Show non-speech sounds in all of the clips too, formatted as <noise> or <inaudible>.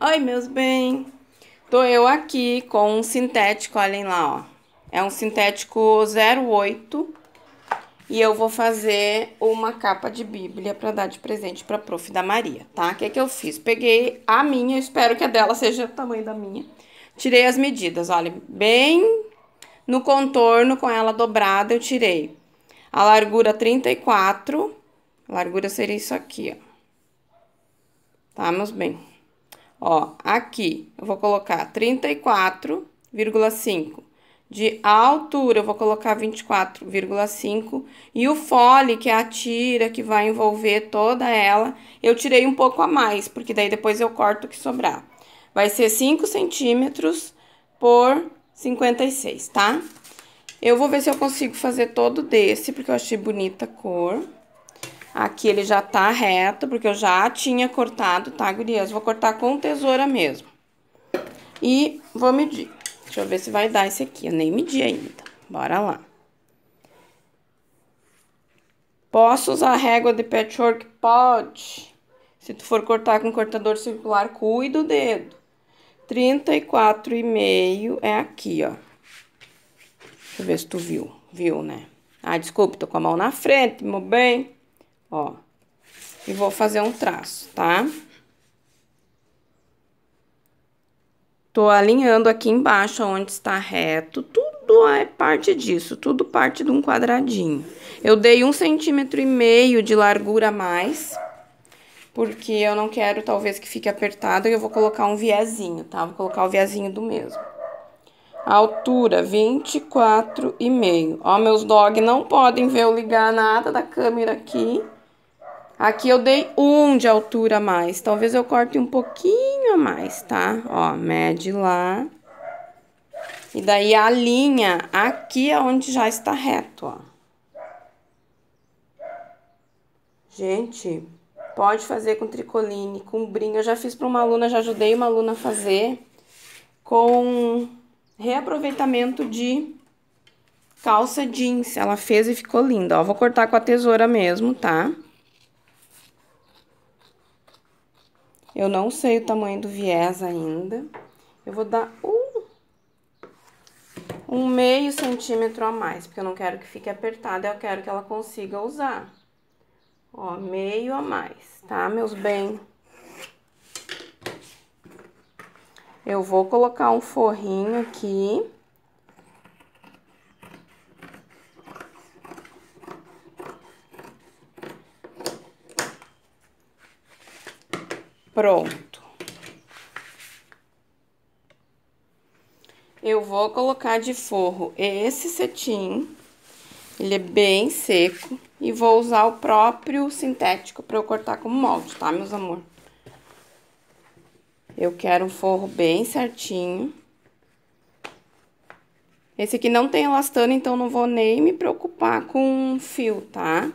Oi, meus bem. Tô eu aqui com um sintético, olhem lá, ó. É um sintético 08 e eu vou fazer uma capa de Bíblia para dar de presente para prof da Maria, tá? O que é que eu fiz? Peguei a minha, espero que a dela seja o tamanho da minha. Tirei as medidas, olha, bem no contorno com ela dobrada, eu tirei a largura 34. A largura seria isso aqui, ó. Tá, meus bem? Ó, aqui eu vou colocar 34,5. De altura eu vou colocar 24,5. E o fole, que é a tira que vai envolver toda ela, eu tirei um pouco a mais, porque daí depois eu corto o que sobrar. Vai ser 5 centímetros por 56, tá? Eu vou ver se eu consigo fazer todo desse, porque eu achei bonita a cor. Aqui ele já tá reto, porque eu já tinha cortado, tá, gurias? Vou cortar com tesoura mesmo. E vou medir. Deixa eu ver se vai dar esse aqui. Eu nem medi ainda. Bora lá. Posso usar régua de patchwork? Pode. Se tu for cortar com cortador circular, cuida o dedo. 34,5 é aqui, ó. Deixa eu ver se tu viu. Viu, né? Ah, desculpa, tô com a mão na frente, meu bem ó. E vou fazer um traço, tá? Tô alinhando aqui embaixo, onde está reto, tudo é parte disso, tudo parte de um quadradinho. Eu dei um centímetro e meio de largura a mais, porque eu não quero, talvez, que fique apertado, e eu vou colocar um viezinho, tá? Vou colocar o viezinho do mesmo. Altura 24 e meio. Ó, meus dog não podem ver eu ligar nada da câmera aqui, Aqui eu dei um de altura a mais. Talvez eu corte um pouquinho a mais, tá? Ó, mede lá. E daí a linha aqui é onde já está reto, ó. Gente, pode fazer com tricoline, com brinco. Eu já fiz para uma aluna, já ajudei uma aluna a fazer com reaproveitamento de calça jeans. Ela fez e ficou linda, ó. Vou cortar com a tesoura mesmo, tá? Tá? Eu não sei o tamanho do viés ainda. Eu vou dar um, um meio centímetro a mais, porque eu não quero que fique apertada, eu quero que ela consiga usar. Ó, meio a mais, tá, meus bem? Eu vou colocar um forrinho aqui Pronto. Eu vou colocar de forro esse cetim, ele é bem seco, e vou usar o próprio sintético para eu cortar como molde, tá, meus amor? Eu quero um forro bem certinho. Esse aqui não tem elastano, então não vou nem me preocupar com fio, tá?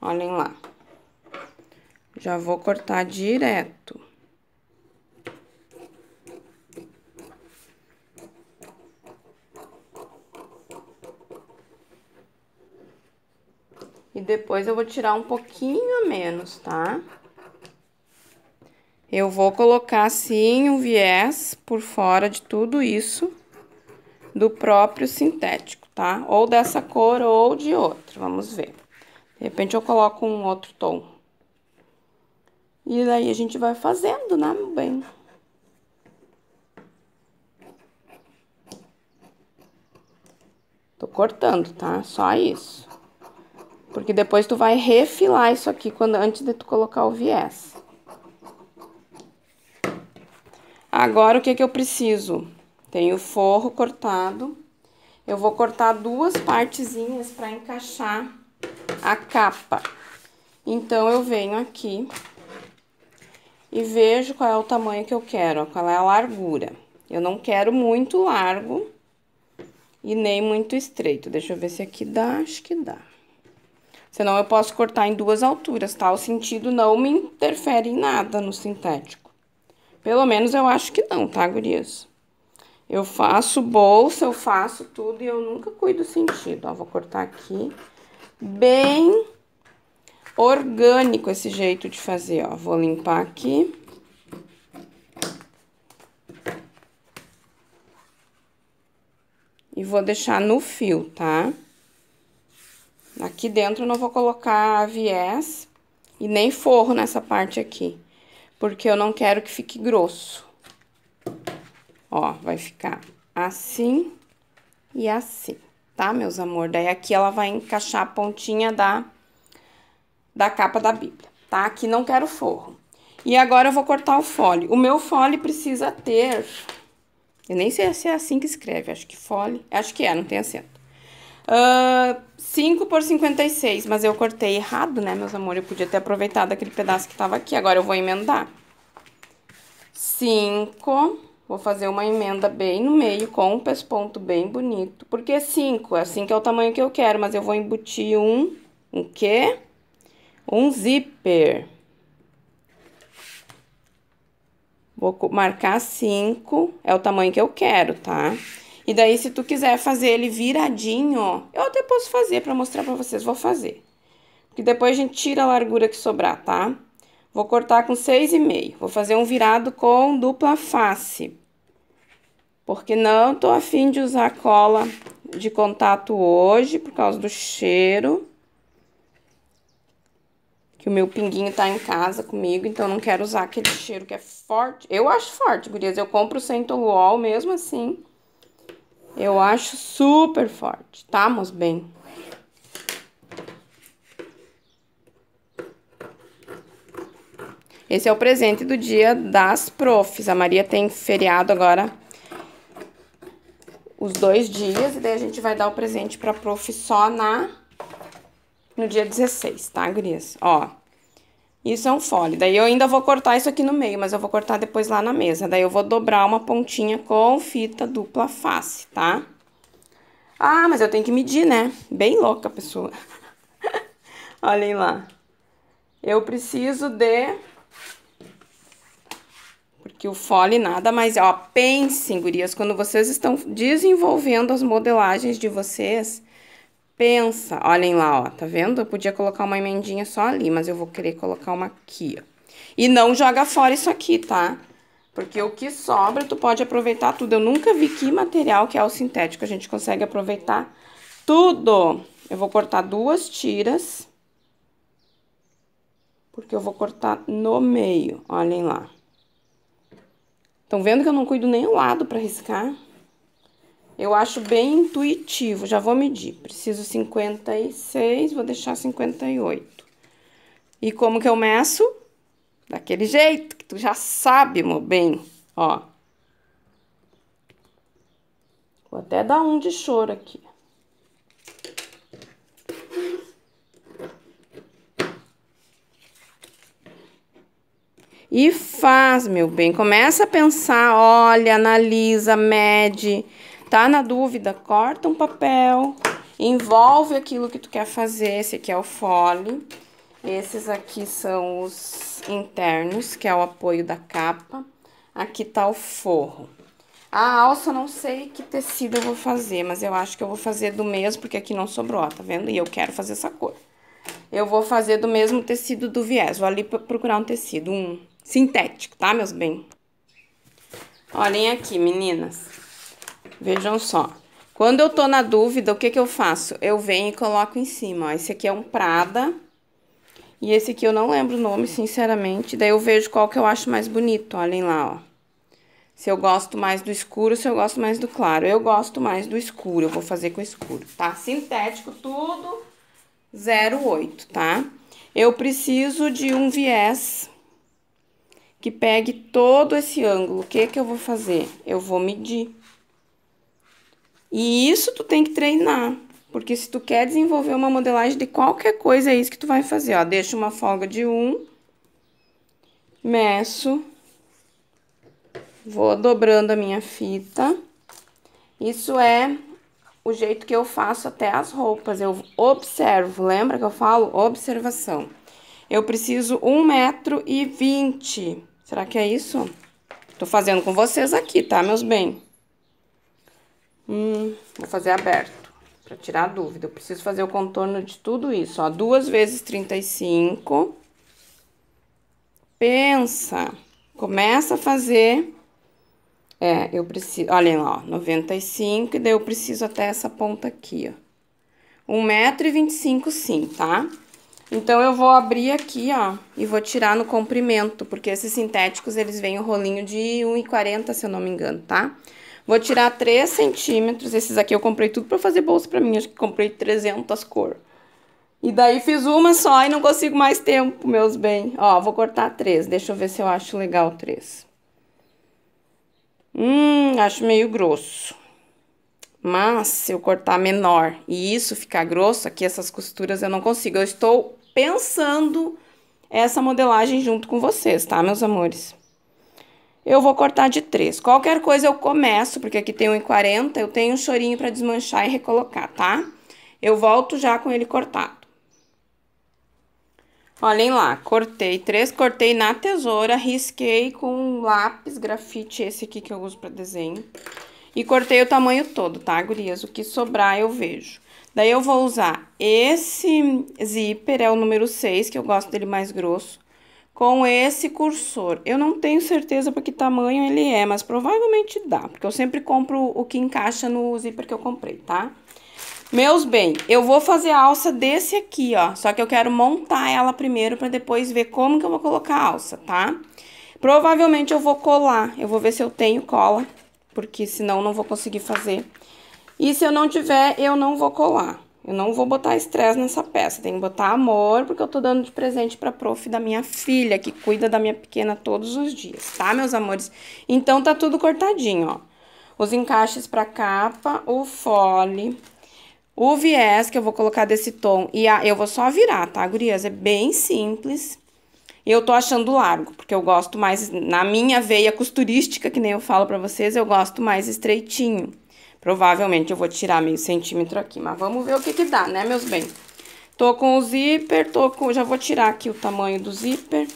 Olhem lá. Já vou cortar direto. E depois eu vou tirar um pouquinho a menos, tá? Eu vou colocar, assim, um viés por fora de tudo isso do próprio sintético, tá? Ou dessa cor ou de outro, vamos ver. De repente eu coloco um outro tom. E daí a gente vai fazendo, né, meu bem? Tô cortando, tá? Só isso. Porque depois tu vai refilar isso aqui quando, antes de tu colocar o viés. Agora, o que que eu preciso? Tenho o forro cortado. Eu vou cortar duas partezinhas para encaixar a capa. Então, eu venho aqui e vejo qual é o tamanho que eu quero, qual é a largura. Eu não quero muito largo e nem muito estreito. Deixa eu ver se aqui dá, acho que dá. Senão eu posso cortar em duas alturas, tá? O sentido não me interfere em nada no sintético. Pelo menos eu acho que não, tá, gurias? Eu faço bolsa, eu faço tudo e eu nunca cuido do sentido. Ó, vou cortar aqui bem orgânico esse jeito de fazer, ó. Vou limpar aqui. E vou deixar no fio, tá? Aqui dentro não vou colocar viés e nem forro nessa parte aqui. Porque eu não quero que fique grosso. Ó, vai ficar assim e assim, tá, meus amor? Daí aqui ela vai encaixar a pontinha da da capa da Bíblia, tá? Aqui não quero forro. E agora eu vou cortar o fole. O meu fole precisa ter... Eu nem sei se é assim que escreve, acho que fole... Acho que é, não tem acento. Uh, 5 por 56, mas eu cortei errado, né, meus amores? Eu podia ter aproveitado aquele pedaço que tava aqui. Agora eu vou emendar. 5, vou fazer uma emenda bem no meio com um pesponto bem bonito. Porque 5, é é assim que é o tamanho que eu quero, mas eu vou embutir um... Um quê? um zíper. Vou marcar 5, é o tamanho que eu quero, tá? E daí, se tu quiser fazer ele viradinho, eu até posso fazer pra mostrar pra vocês, vou fazer. Porque depois a gente tira a largura que sobrar, tá? Vou cortar com 6,5. Vou fazer um virado com dupla face. Porque não tô afim de usar cola de contato hoje, por causa do cheiro que o meu pinguinho tá em casa comigo, então não quero usar aquele cheiro que é forte. Eu acho forte, gurias. Eu compro sem toluol mesmo assim. Eu acho super forte, tá, meus bem? Esse é o presente do dia das profs. A Maria tem feriado agora os dois dias e daí a gente vai dar o presente pra prof só na no dia 16, tá, gurias? Ó, isso é um fole. Daí eu ainda vou cortar isso aqui no meio, mas eu vou cortar depois lá na mesa. Daí eu vou dobrar uma pontinha com fita dupla face, tá? Ah, mas eu tenho que medir, né? Bem louca a pessoa. <laughs> Olhem lá. Eu preciso de... Porque o fole nada mais... É, ó, pensem, gurias, quando vocês estão desenvolvendo as modelagens de vocês Pensa, olhem lá, ó, tá vendo? Eu podia colocar uma emendinha só ali, mas eu vou querer colocar uma aqui, ó. E não joga fora isso aqui, tá? Porque o que sobra, tu pode aproveitar tudo. Eu nunca vi que material que é o sintético, a gente consegue aproveitar tudo. Eu vou cortar duas tiras, porque eu vou cortar no meio, olhem lá. Estão vendo que eu não cuido nem o lado pra riscar? Eu acho bem intuitivo, já vou medir. Preciso 56, vou deixar 58. E como que eu meço? Daquele jeito, que tu já sabe, meu bem, ó. Vou até dar um de choro aqui. E faz, meu bem. Começa a pensar, olha, analisa, mede. Tá na dúvida, corta um papel, envolve aquilo que tu quer fazer. Esse aqui é o fole. Esses aqui são os internos, que é o apoio da capa. Aqui tá o forro. A alça, não sei que tecido eu vou fazer, mas eu acho que eu vou fazer do mesmo, porque aqui não sobrou, ó, tá vendo? E eu quero fazer essa cor. Eu vou fazer do mesmo tecido do viés. Vou ali procurar um tecido, um sintético, tá, meus bem? Olhem aqui, meninas. Vejam só. Quando eu tô na dúvida, o que que eu faço? Eu venho e coloco em cima, ó. Esse aqui é um Prada. E esse aqui eu não lembro o nome, sinceramente. Daí eu vejo qual que eu acho mais bonito, olhem lá, ó. Se eu gosto mais do escuro, se eu gosto mais do claro. Eu gosto mais do escuro, eu vou fazer com escuro, tá? Sintético, tudo 08, tá? Eu preciso de um viés que pegue todo esse ângulo. O que que eu vou fazer? Eu vou medir. E isso tu tem que treinar, porque se tu quer desenvolver uma modelagem de qualquer coisa, é isso que tu vai fazer, ó. Deixa uma folga de um, meço, vou dobrando a minha fita. Isso é o jeito que eu faço até as roupas, eu observo, lembra que eu falo? Observação. Eu preciso um metro. E vinte. Será que é isso? Tô fazendo com vocês aqui, tá, meus bem? Hum, vou fazer aberto, pra tirar a dúvida. Eu preciso fazer o contorno de tudo isso, ó. Duas vezes 35. Pensa. Começa a fazer... É, eu preciso... Olha, lá, ó, 95, e daí eu preciso até essa ponta aqui, ó. 1,25m sim, tá? Então, eu vou abrir aqui, ó, e vou tirar no comprimento, porque esses sintéticos, eles vêm o um rolinho de 1,40, se eu não me engano, tá? Tá? Vou tirar 3 centímetros. Esses aqui eu comprei tudo pra fazer bolsa pra mim. Acho que comprei 300 cor. E daí fiz uma só e não consigo mais tempo, meus bem. Ó, vou cortar três. Deixa eu ver se eu acho legal três. Hum, acho meio grosso. Mas se eu cortar menor e isso ficar grosso, aqui essas costuras eu não consigo. Eu estou pensando essa modelagem junto com vocês, tá, meus amores? eu vou cortar de 3. Qualquer coisa eu começo, porque aqui tem 1,40, eu tenho um chorinho para desmanchar e recolocar, tá? Eu volto já com ele cortado. Olhem lá, cortei três, cortei na tesoura, risquei com um lápis grafite, esse aqui que eu uso para desenho. E cortei o tamanho todo, tá, gurias? O que sobrar eu vejo. Daí eu vou usar esse zíper, é o número 6, que eu gosto dele mais grosso com esse cursor. Eu não tenho certeza para que tamanho ele é, mas provavelmente dá, porque eu sempre compro o que encaixa no zíper que eu comprei, tá? Meus bem, eu vou fazer a alça desse aqui, ó, só que eu quero montar ela primeiro para depois ver como que eu vou colocar a alça, tá? Provavelmente eu vou colar, eu vou ver se eu tenho cola, porque senão não vou conseguir fazer. E se eu não tiver, eu não vou colar. Eu não vou botar estresse nessa peça, tem que botar amor, porque eu tô dando de presente pra prof da minha filha, que cuida da minha pequena todos os dias, tá, meus amores? Então, tá tudo cortadinho, ó. Os encaixes pra capa, o fole, o viés que eu vou colocar desse tom, e a, eu vou só virar, tá, gurias? É bem simples. Eu tô achando largo, porque eu gosto mais, na minha veia costurística, que nem eu falo pra vocês, eu gosto mais estreitinho. Provavelmente eu vou tirar meio centímetro aqui, mas vamos ver o que que dá, né, meus bem? Tô com o zíper, tô com... já vou tirar aqui o tamanho do zíper,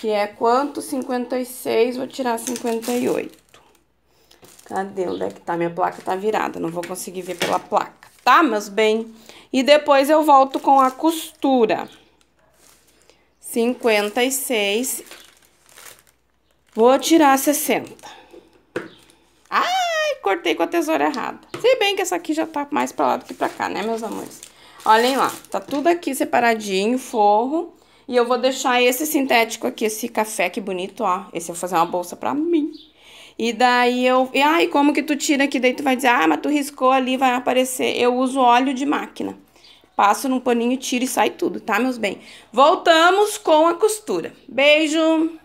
que é quanto? 56, vou tirar 58. Cadê? Onde é que tá? Minha placa tá virada, não vou conseguir ver pela placa, tá, meus bem? E depois eu volto com a costura. 56, vou tirar 60. Ah! cortei com a tesoura errada. Se bem que essa aqui já tá mais pra lá do que pra cá, né, meus amores? Olhem lá, tá tudo aqui separadinho, forro. E eu vou deixar esse sintético aqui, esse café, que bonito, ó. Esse eu vou fazer uma bolsa pra mim. E daí eu... E, aí, como que tu tira aqui? Daí tu vai dizer, ah, mas tu riscou ali, vai aparecer. Eu uso óleo de máquina. Passo num paninho, tiro e sai tudo, tá, meus bem? Voltamos com a costura. Beijo!